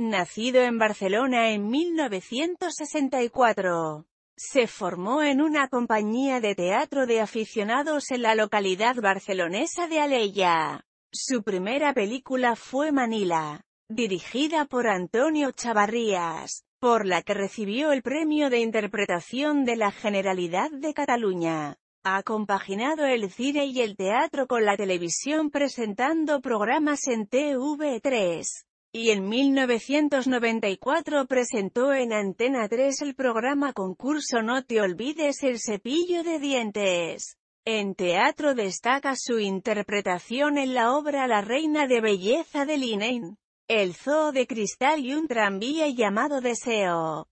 Nacido en Barcelona en 1964. Se formó en una compañía de teatro de aficionados en la localidad barcelonesa de Aleya. Su primera película fue Manila, dirigida por Antonio Chavarrías, por la que recibió el Premio de Interpretación de la Generalidad de Cataluña. Ha compaginado el cine y el teatro con la televisión presentando programas en TV3 y en 1994 presentó en Antena 3 el programa concurso No te olvides el cepillo de dientes. En teatro destaca su interpretación en la obra La Reina de Belleza de Linen, El Zoo de Cristal y un tranvía llamado Deseo.